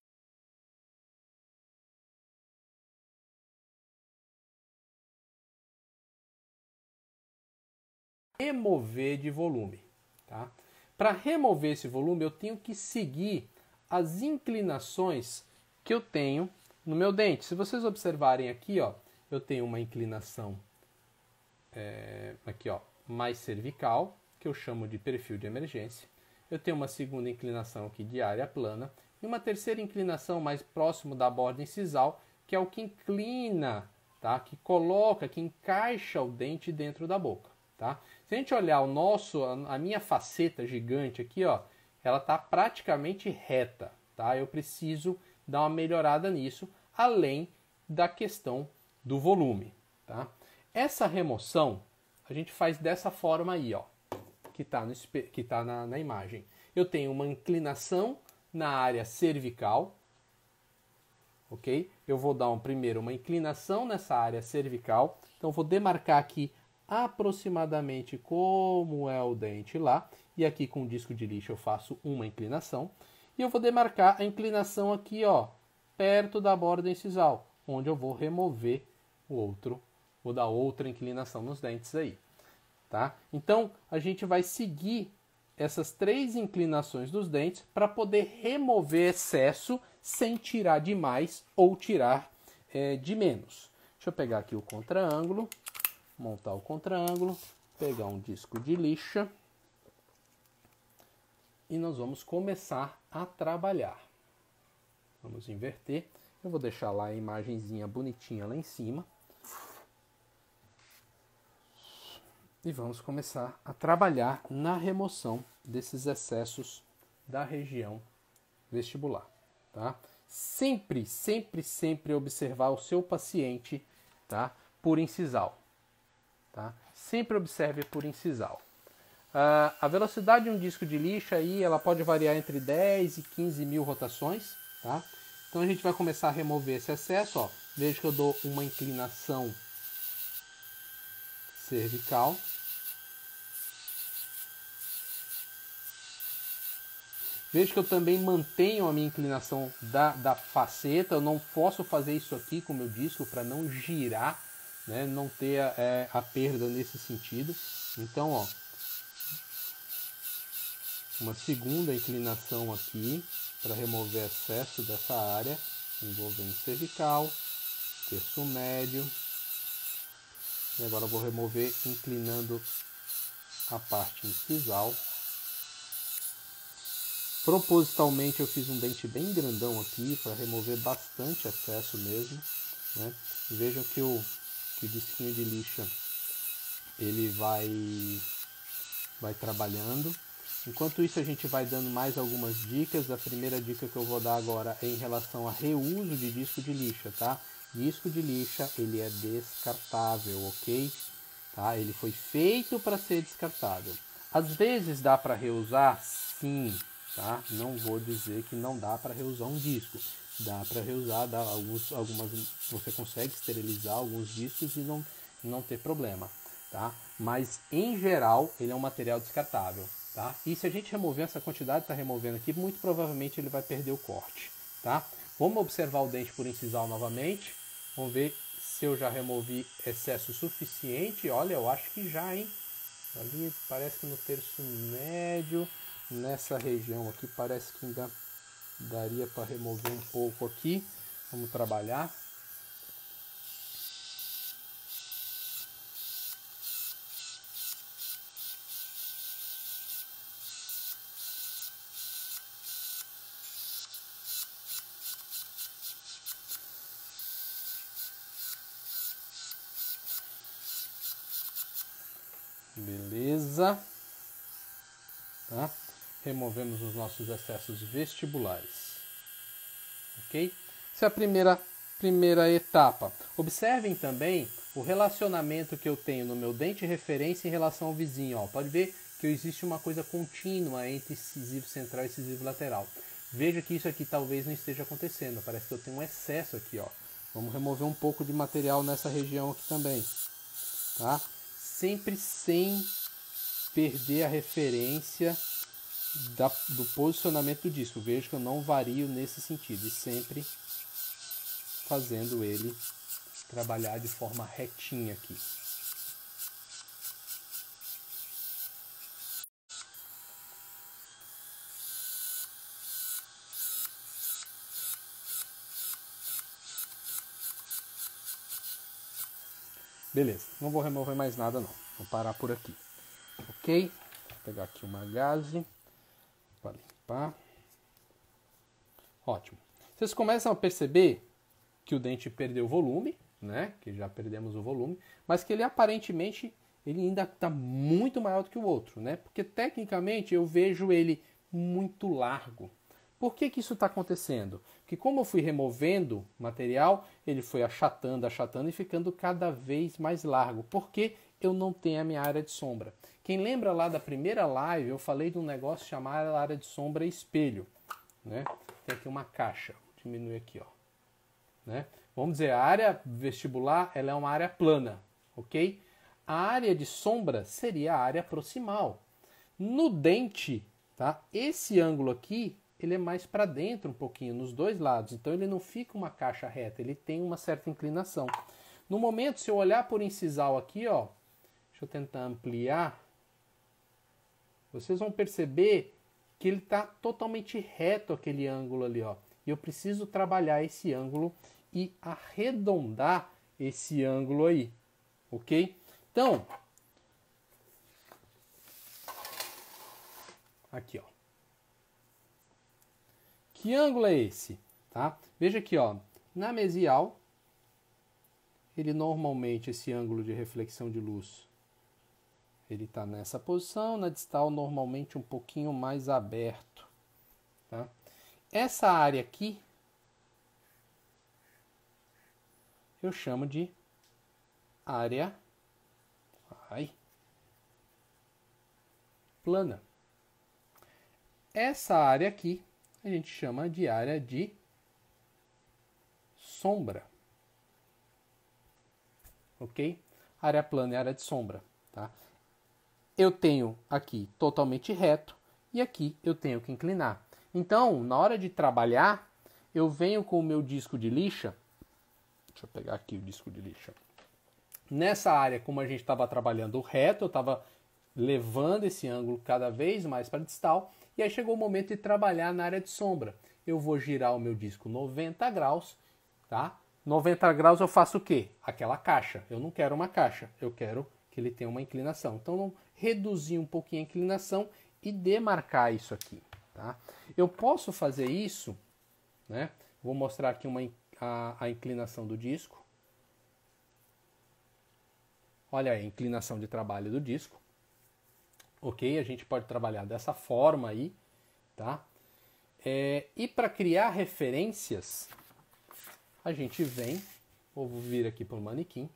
remover de volume, tá? Para remover esse volume, eu tenho que seguir as inclinações que eu tenho no meu dente. Se vocês observarem aqui, ó, eu tenho uma inclinação é, aqui, ó, mais cervical, que eu chamo de perfil de emergência. Eu tenho uma segunda inclinação aqui de área plana e uma terceira inclinação mais próximo da borda incisal, que é o que inclina, tá? Que coloca, que encaixa o dente dentro da boca, tá? Se a gente olhar o nosso, a minha faceta gigante aqui, ó, ela está praticamente reta, tá? Eu preciso dar uma melhorada nisso, além da questão do volume. Tá? Essa remoção a gente faz dessa forma aí, ó, que está tá na, na imagem. Eu tenho uma inclinação na área cervical, ok? Eu vou dar um, primeiro uma inclinação nessa área cervical, então vou demarcar aqui aproximadamente como é o dente lá, e aqui com o disco de lixo eu faço uma inclinação. E eu vou demarcar a inclinação aqui, ó, perto da borda incisal, onde eu vou remover o outro, ou da outra inclinação nos dentes aí, tá? Então, a gente vai seguir essas três inclinações dos dentes para poder remover excesso sem tirar de mais ou tirar é, de menos. Deixa eu pegar aqui o contraângulo, montar o contraângulo, pegar um disco de lixa e nós vamos começar a trabalhar. Vamos inverter. Eu vou deixar lá a imagenzinha bonitinha lá em cima. E vamos começar a trabalhar na remoção desses excessos da região vestibular, tá? Sempre, sempre, sempre observar o seu paciente, tá? Por incisal, tá? Sempre observe por incisal. Uh, a velocidade de um disco de lixa aí, ela pode variar entre 10 e 15 mil rotações, tá? Então a gente vai começar a remover esse excesso, ó. Veja que eu dou uma inclinação cervical. Veja que eu também mantenho a minha inclinação da, da faceta. Eu não posso fazer isso aqui com o meu disco para não girar, né? Não ter a, eh, é, a perda nesse sentido. Então, ó, uma segunda inclinação aqui para remover excesso dessa área, envolvendo cervical, terço médio. E agora vou remover inclinando a parte incisal. Propositalmente eu fiz um dente bem grandão aqui para remover bastante excesso mesmo. Né? Vejam que o, que o disquinho de lixa ele vai, vai trabalhando Enquanto isso, a gente vai dando mais algumas dicas. A primeira dica que eu vou dar agora é em relação a reuso de disco de lixa, tá? Disco de lixa, ele é descartável, ok? Tá? Ele foi feito para ser descartável. Às vezes dá para reusar? Sim, tá? Não vou dizer que não dá para reusar um disco. Dá para reusar, dá alguns, algumas, você consegue esterilizar alguns discos e não, não ter problema, tá? Mas, em geral, ele é um material descartável. Tá? E se a gente remover essa quantidade, está removendo aqui, muito provavelmente ele vai perder o corte. Tá? Vamos observar o dente por incisal novamente. Vamos ver se eu já removi excesso suficiente. Olha, eu acho que já, hein? Ali parece que no terço médio, nessa região aqui, parece que ainda daria para remover um pouco aqui. Vamos trabalhar. resolvemos os nossos excessos vestibulares. Ok? Essa é a primeira, primeira etapa. Observem também o relacionamento que eu tenho no meu dente referência em relação ao vizinho. Ó. Pode ver que existe uma coisa contínua entre incisivo central e incisivo lateral. Veja que isso aqui talvez não esteja acontecendo. Parece que eu tenho um excesso aqui. Ó. Vamos remover um pouco de material nessa região aqui também. Tá? Sempre sem perder a referência da, do posicionamento do disco. Vejo que eu não vario nesse sentido e sempre fazendo ele trabalhar de forma retinha aqui. Beleza, não vou remover mais nada não. Vou parar por aqui. Ok? Vou pegar aqui uma gase para limpar. Ótimo. Vocês começam a perceber que o dente perdeu volume, né? Que já perdemos o volume, mas que ele aparentemente ele ainda está muito maior do que o outro, né? Porque tecnicamente eu vejo ele muito largo. Por que, que isso está acontecendo? Porque como eu fui removendo material, ele foi achatando, achatando e ficando cada vez mais largo. Porque eu não tenho a minha área de sombra. Quem lembra lá da primeira live, eu falei de um negócio chamado área de sombra espelho, né? Tem aqui uma caixa, diminui aqui, ó, né? Vamos dizer, a área vestibular, ela é uma área plana, ok? A área de sombra seria a área proximal. No dente, tá? Esse ângulo aqui, ele é mais para dentro um pouquinho, nos dois lados. Então ele não fica uma caixa reta, ele tem uma certa inclinação. No momento, se eu olhar por incisal aqui, ó, eu tentar ampliar. Vocês vão perceber que ele está totalmente reto aquele ângulo ali, ó. E eu preciso trabalhar esse ângulo e arredondar esse ângulo aí, ok? Então, aqui, ó. Que ângulo é esse, tá? Veja aqui, ó, na mesial, ele normalmente, esse ângulo de reflexão de luz, ele está nessa posição, na distal normalmente um pouquinho mais aberto. Tá? Essa área aqui eu chamo de área ai, plana. Essa área aqui a gente chama de área de sombra. Ok? Área plana é área de sombra eu tenho aqui totalmente reto e aqui eu tenho que inclinar. Então, na hora de trabalhar, eu venho com o meu disco de lixa. Deixa eu pegar aqui o disco de lixa. Nessa área, como a gente estava trabalhando reto, eu estava levando esse ângulo cada vez mais para distal. E aí chegou o momento de trabalhar na área de sombra. Eu vou girar o meu disco 90 graus, tá? 90 graus eu faço o quê? Aquela caixa. Eu não quero uma caixa, eu quero que ele tenha uma inclinação. Então, não, reduzir um pouquinho a inclinação e demarcar isso aqui. Tá? Eu posso fazer isso, né? vou mostrar aqui uma, a, a inclinação do disco. Olha aí, a inclinação de trabalho do disco. Ok, a gente pode trabalhar dessa forma aí, tá? É, e para criar referências, a gente vem, vou vir aqui para o manequim,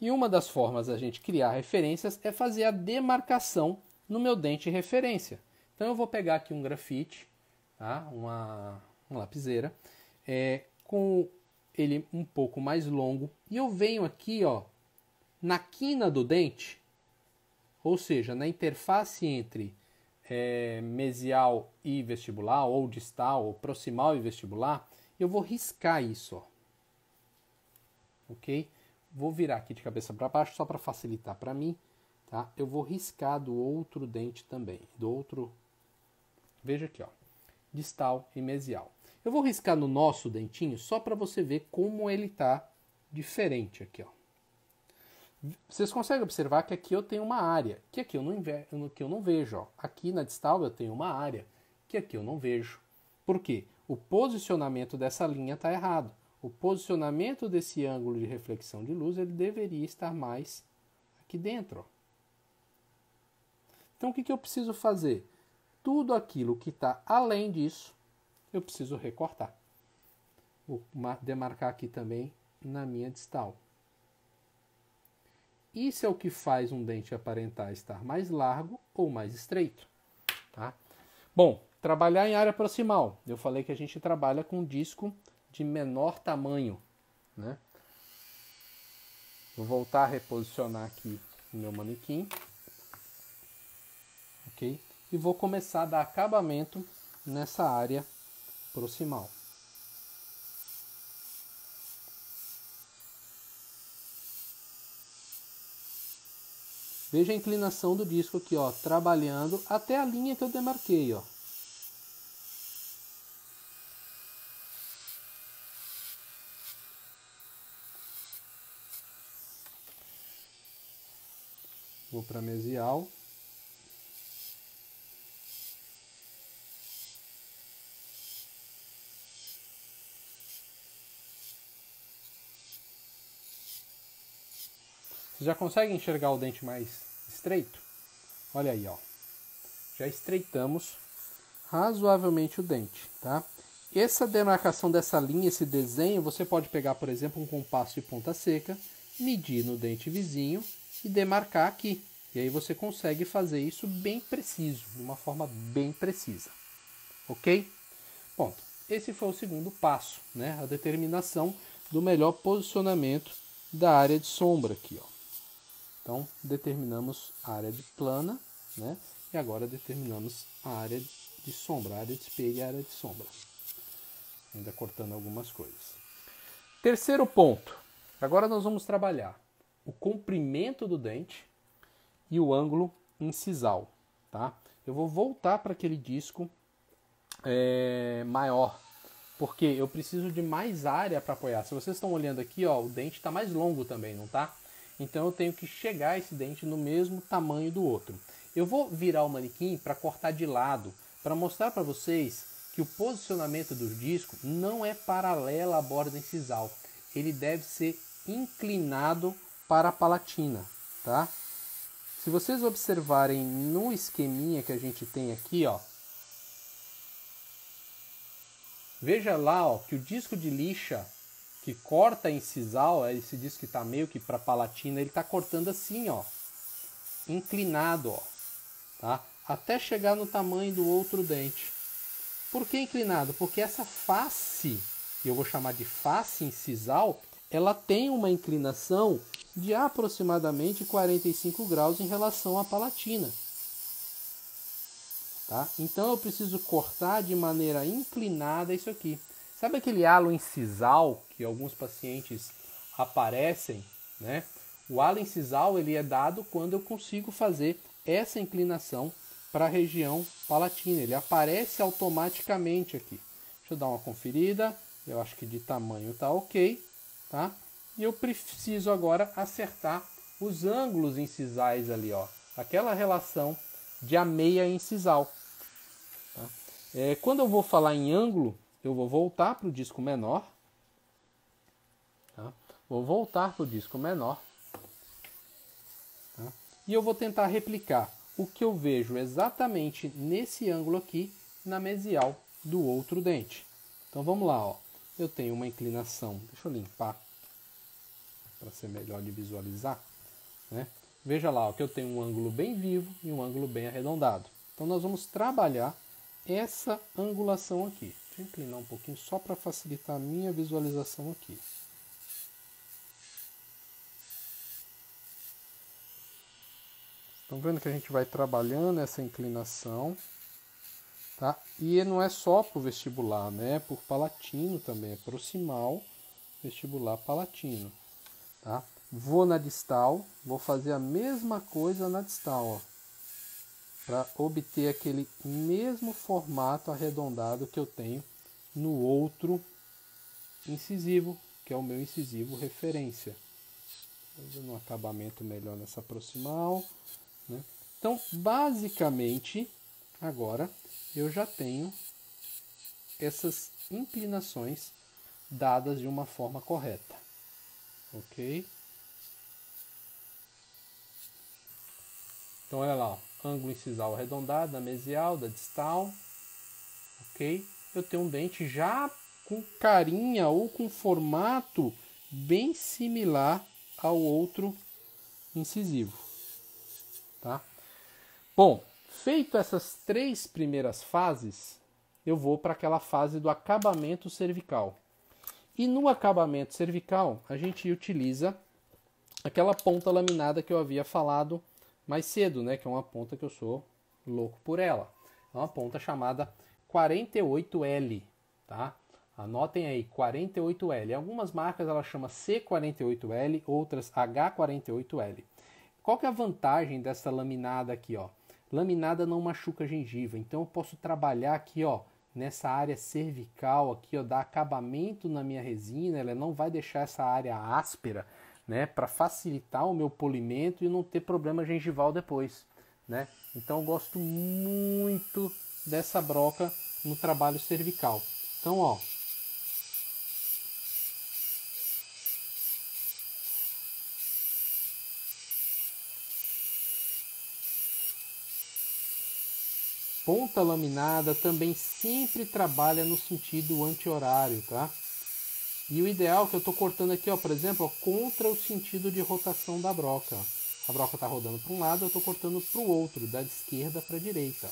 e uma das formas da gente criar referências é fazer a demarcação no meu dente referência. Então eu vou pegar aqui um grafite, tá? uma, uma lapiseira, é, com ele um pouco mais longo, e eu venho aqui ó, na quina do dente, ou seja, na interface entre é, mesial e vestibular, ou distal, ou proximal e vestibular, eu vou riscar isso. Ó. Ok? Vou virar aqui de cabeça para baixo só para facilitar para mim, tá? Eu vou riscar do outro dente também, do outro Veja aqui, ó. Distal e mesial. Eu vou riscar no nosso dentinho só para você ver como ele tá diferente aqui, ó. Vocês conseguem observar que aqui eu tenho uma área, que aqui eu não, que eu não vejo. Ó. Aqui na distal eu tenho uma área, que aqui eu não vejo. Por quê? O posicionamento dessa linha está errado o posicionamento desse ângulo de reflexão de luz ele deveria estar mais aqui dentro. Então, o que, que eu preciso fazer? Tudo aquilo que está além disso, eu preciso recortar. Vou demarcar aqui também na minha distal. Isso é o que faz um dente aparentar estar mais largo ou mais estreito. Tá? Bom, trabalhar em área proximal. Eu falei que a gente trabalha com disco de menor tamanho, né? Vou voltar a reposicionar aqui o meu manequim, ok? E vou começar a dar acabamento nessa área proximal. Veja a inclinação do disco aqui, ó, trabalhando até a linha que eu demarquei, ó. mesial. Você já consegue enxergar o dente mais estreito? Olha aí, ó. Já estreitamos razoavelmente o dente, tá? Essa demarcação dessa linha, esse desenho, você pode pegar, por exemplo, um compasso de ponta seca, medir no dente vizinho e demarcar aqui, e aí você consegue fazer isso bem preciso, de uma forma bem precisa. Ok? Ponto. Esse foi o segundo passo, né? A determinação do melhor posicionamento da área de sombra aqui, ó. Então, determinamos a área de plana, né? E agora determinamos a área de sombra, a área de espelho e a área de sombra. Ainda cortando algumas coisas. Terceiro ponto. Agora nós vamos trabalhar o comprimento do dente, e o ângulo incisal, tá? Eu vou voltar para aquele disco é, maior, porque eu preciso de mais área para apoiar. Se vocês estão olhando aqui, ó, o dente está mais longo também, não tá? Então eu tenho que chegar esse dente no mesmo tamanho do outro. Eu vou virar o manequim para cortar de lado, para mostrar para vocês que o posicionamento do disco não é paralelo à borda incisal. Ele deve ser inclinado para a palatina, tá? Se vocês observarem no esqueminha que a gente tem aqui, ó, veja lá ó, que o disco de lixa que corta a incisal, é, esse disco que está meio que para palatina, ele está cortando assim, ó, inclinado, ó, tá? até chegar no tamanho do outro dente. Por que inclinado? Porque essa face, que eu vou chamar de face incisal, ela tem uma inclinação de aproximadamente 45 graus em relação à palatina. Tá? Então eu preciso cortar de maneira inclinada isso aqui. Sabe aquele halo incisal que alguns pacientes aparecem, né? O halo incisal ele é dado quando eu consigo fazer essa inclinação para a região palatina. Ele aparece automaticamente aqui. Deixa eu dar uma conferida. Eu acho que de tamanho está ok, tá? E eu preciso agora acertar os ângulos incisais ali, ó. Aquela relação de ameia incisal. Tá? É, quando eu vou falar em ângulo, eu vou voltar para o disco menor. Tá? Vou voltar para o disco menor. Tá? E eu vou tentar replicar o que eu vejo exatamente nesse ângulo aqui na mesial do outro dente. Então vamos lá, ó. Eu tenho uma inclinação, deixa eu limpar para ser melhor de visualizar, né? Veja lá ó, que eu tenho um ângulo bem vivo e um ângulo bem arredondado. Então nós vamos trabalhar essa angulação aqui. Deixa eu inclinar um pouquinho só para facilitar a minha visualização aqui. Estão vendo que a gente vai trabalhando essa inclinação, tá? E não é só para o vestibular, né? É por palatino também, é proximal, vestibular palatino. Tá? Vou na distal, vou fazer a mesma coisa na distal, para obter aquele mesmo formato arredondado que eu tenho no outro incisivo, que é o meu incisivo referência. Fazendo um acabamento melhor nessa proximal. Né? Então, basicamente, agora eu já tenho essas inclinações dadas de uma forma correta ok? Então olha lá, ó. ângulo incisal arredondado, da mesial, da distal, ok? Eu tenho um dente já com carinha ou com formato bem similar ao outro incisivo, tá? Bom, feito essas três primeiras fases, eu vou para aquela fase do acabamento cervical. E no acabamento cervical, a gente utiliza aquela ponta laminada que eu havia falado mais cedo, né? Que é uma ponta que eu sou louco por ela. É uma ponta chamada 48L, tá? Anotem aí, 48L. Algumas marcas ela chama C48L, outras H48L. Qual que é a vantagem dessa laminada aqui, ó? Laminada não machuca a gengiva, então eu posso trabalhar aqui, ó, nessa área cervical aqui, ó, dá acabamento na minha resina, ela não vai deixar essa área áspera, né, para facilitar o meu polimento e não ter problema gengival depois, né? Então eu gosto muito dessa broca no trabalho cervical. Então, ó, ponta laminada também sempre trabalha no sentido anti-horário, tá? E o ideal que eu estou cortando aqui, ó, por exemplo, ó, contra o sentido de rotação da broca. A broca está rodando para um lado, eu estou cortando para o outro, da esquerda para a direita.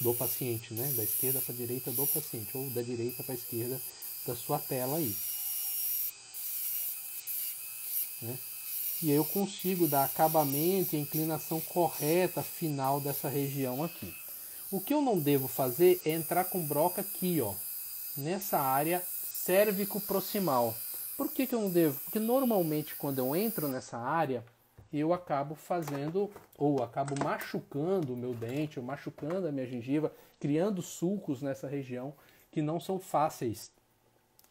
do paciente, né? Da esquerda para a direita do paciente, ou da direita para a esquerda da sua tela aí. Né? E aí eu consigo dar acabamento e inclinação correta final dessa região aqui. O que eu não devo fazer é entrar com broca aqui, ó, nessa área cérvico proximal. Por que, que eu não devo? Porque normalmente quando eu entro nessa área, eu acabo fazendo ou acabo machucando o meu dente, ou machucando a minha gengiva, criando sulcos nessa região que não são fáceis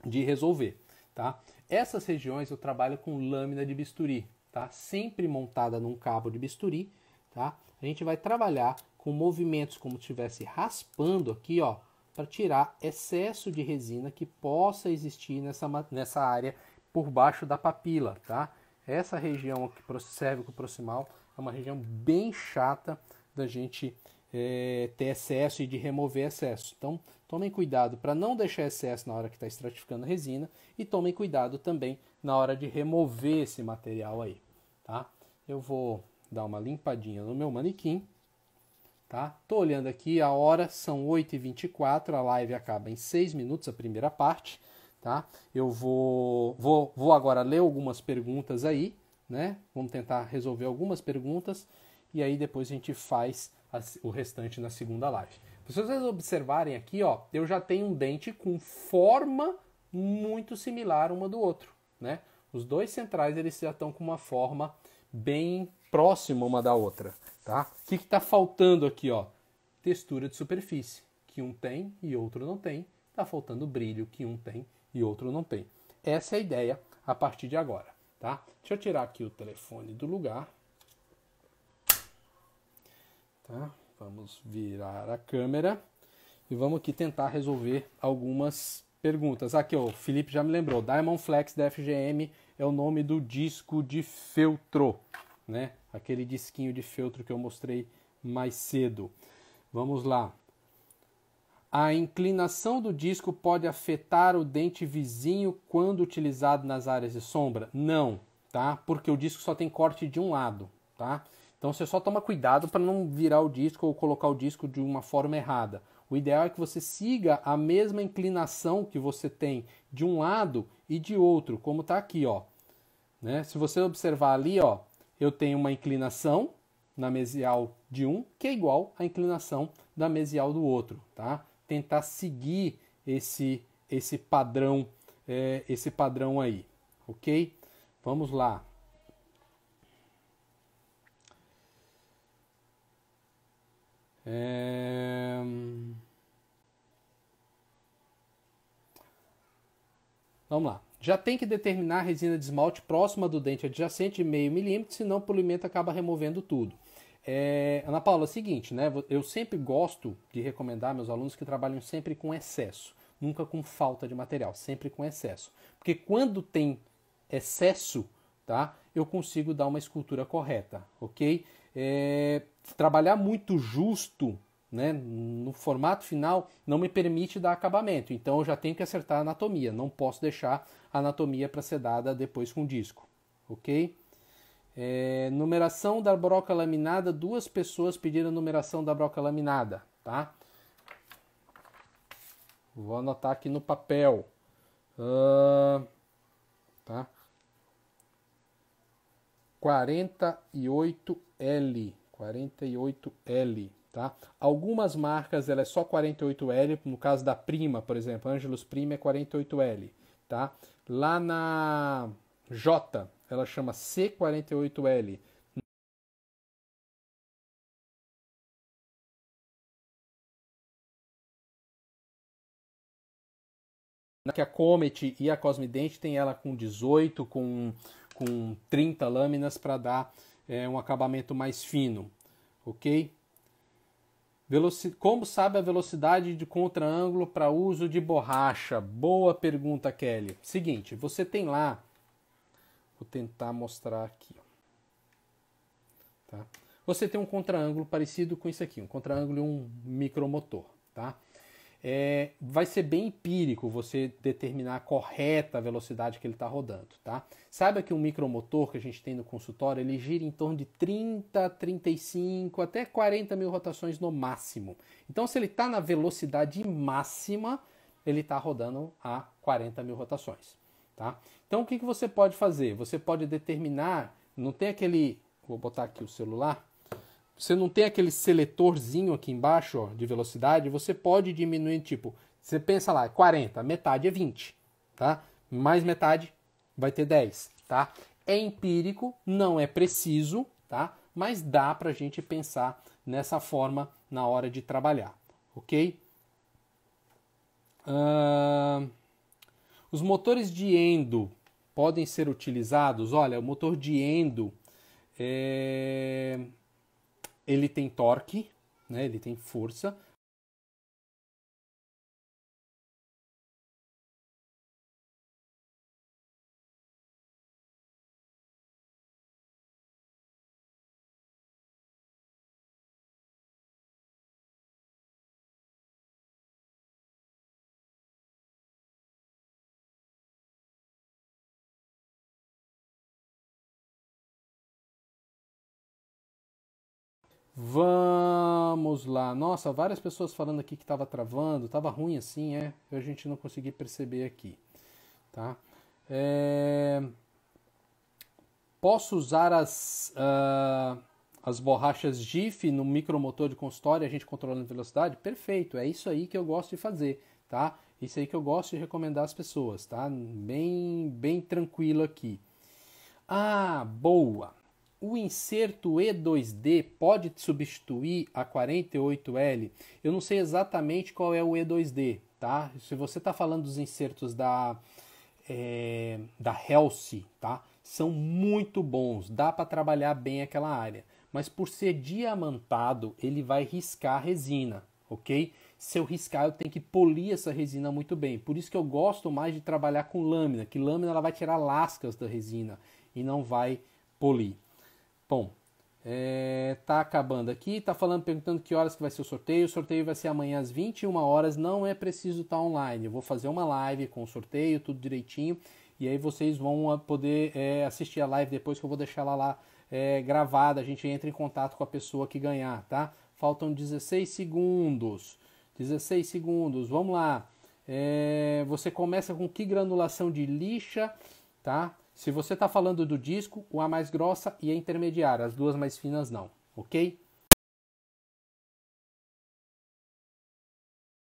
de resolver, tá? Essas regiões eu trabalho com lâmina de bisturi, tá? Sempre montada num cabo de bisturi, tá? A gente vai trabalhar com movimentos como estivesse raspando aqui, ó, para tirar excesso de resina que possa existir nessa, nessa área por baixo da papila, tá? Essa região aqui, cérvico-proximal, é uma região bem chata da gente é, ter excesso e de remover excesso. Então, tomem cuidado para não deixar excesso na hora que está estratificando a resina e tomem cuidado também na hora de remover esse material aí, tá? Eu vou dar uma limpadinha no meu manequim Tá? Tô olhando aqui, a hora são 8h24, a live acaba em 6 minutos, a primeira parte, tá? Eu vou, vou, vou agora ler algumas perguntas aí, né? Vamos tentar resolver algumas perguntas e aí depois a gente faz a, o restante na segunda live. Se vocês observarem aqui, ó, eu já tenho um dente com forma muito similar uma do outro, né? Os dois centrais eles já estão com uma forma bem próxima uma da outra, tá? O que está faltando aqui, ó? Textura de superfície, que um tem e outro não tem. Está faltando brilho, que um tem e outro não tem. Essa é a ideia a partir de agora, tá? Deixa eu tirar aqui o telefone do lugar. Tá? Vamos virar a câmera e vamos aqui tentar resolver algumas perguntas. Aqui, ó, o Felipe já me lembrou. Diamond Flex da FGM é o nome do disco de feltro né? Aquele disquinho de feltro que eu mostrei mais cedo. Vamos lá. A inclinação do disco pode afetar o dente vizinho quando utilizado nas áreas de sombra? Não, tá? Porque o disco só tem corte de um lado, tá? Então você só toma cuidado para não virar o disco ou colocar o disco de uma forma errada. O ideal é que você siga a mesma inclinação que você tem de um lado e de outro, como está aqui, ó. Né? Se você observar ali, ó, eu tenho uma inclinação na mesial de um que é igual à inclinação da mesial do outro, tá? Tentar seguir esse esse padrão é, esse padrão aí, ok? Vamos lá. É... Hum, vamos lá. Já tem que determinar a resina de esmalte próxima do dente adjacente de meio milímetro, senão o polimento acaba removendo tudo. É, Ana Paula, é o seguinte, né? Eu sempre gosto de recomendar meus alunos que trabalhem sempre com excesso, nunca com falta de material, sempre com excesso. Porque quando tem excesso, tá? Eu consigo dar uma escultura correta, ok? É, trabalhar muito justo né, no formato final não me permite dar acabamento. Então eu já tenho que acertar a anatomia. Não posso deixar a anatomia para ser dada depois com o disco. Ok? É, numeração da broca laminada. Duas pessoas pediram a numeração da broca laminada. Tá? Vou anotar aqui no papel. Uh, tá? 48L. 48L. Tá? Algumas marcas ela é só 48L, no caso da Prima, por exemplo, Angelus Prima é 48L. Tá? Lá na J, ela chama C48L. que a Comet e a Cosmidente tem ela com 18, com, com 30 lâminas para dar é, um acabamento mais fino, ok? Veloci como sabe a velocidade de contra-ângulo para uso de borracha? Boa pergunta, Kelly. Seguinte, você tem lá. Vou tentar mostrar aqui. Tá? Você tem um contra-ângulo parecido com isso aqui, um contra-ângulo e um micromotor. Tá? é, vai ser bem empírico você determinar a correta velocidade que ele está rodando, tá? Saiba que um micromotor que a gente tem no consultório, ele gira em torno de 30, 35, até 40 mil rotações no máximo. Então, se ele está na velocidade máxima, ele está rodando a 40 mil rotações, tá? Então, o que, que você pode fazer? Você pode determinar, não tem aquele, vou botar aqui o celular, você não tem aquele seletorzinho aqui embaixo ó, de velocidade, você pode diminuir, tipo, você pensa lá, 40, metade é 20, tá? Mais metade vai ter 10, tá? É empírico, não é preciso, tá? Mas dá pra gente pensar nessa forma na hora de trabalhar, ok? Uh... Os motores de endo podem ser utilizados? Olha, o motor de endo é ele tem torque, né? Ele tem força, Vamos lá. Nossa, várias pessoas falando aqui que estava travando, estava ruim assim, é. A gente não conseguia perceber aqui, tá? É... Posso usar as, uh, as borrachas GIF no micromotor de consultório, a gente controlando a velocidade? Perfeito, é isso aí que eu gosto de fazer, tá? Isso aí que eu gosto de recomendar às pessoas, tá? Bem, bem tranquilo aqui. Ah, boa! o inserto E2D pode substituir a 48L? Eu não sei exatamente qual é o E2D, tá? Se você está falando dos insertos da, é, da Helsi, tá? São muito bons, dá para trabalhar bem aquela área. Mas por ser diamantado, ele vai riscar a resina, ok? Se eu riscar, eu tenho que polir essa resina muito bem. Por isso que eu gosto mais de trabalhar com lâmina, que lâmina ela vai tirar lascas da resina e não vai polir. Bom, é, tá acabando aqui, tá falando, perguntando que horas que vai ser o sorteio. O sorteio vai ser amanhã às 21 horas, não é preciso estar tá online. Eu vou fazer uma live com o sorteio, tudo direitinho, e aí vocês vão ah, poder é, assistir a live depois que eu vou deixar ela lá é, gravada. A gente entra em contato com a pessoa que ganhar, tá? Faltam 16 segundos. 16 segundos, vamos lá. É, você começa com que granulação de lixa, tá? Se você está falando do disco, o a mais grossa e a intermediária, as duas mais finas não, ok?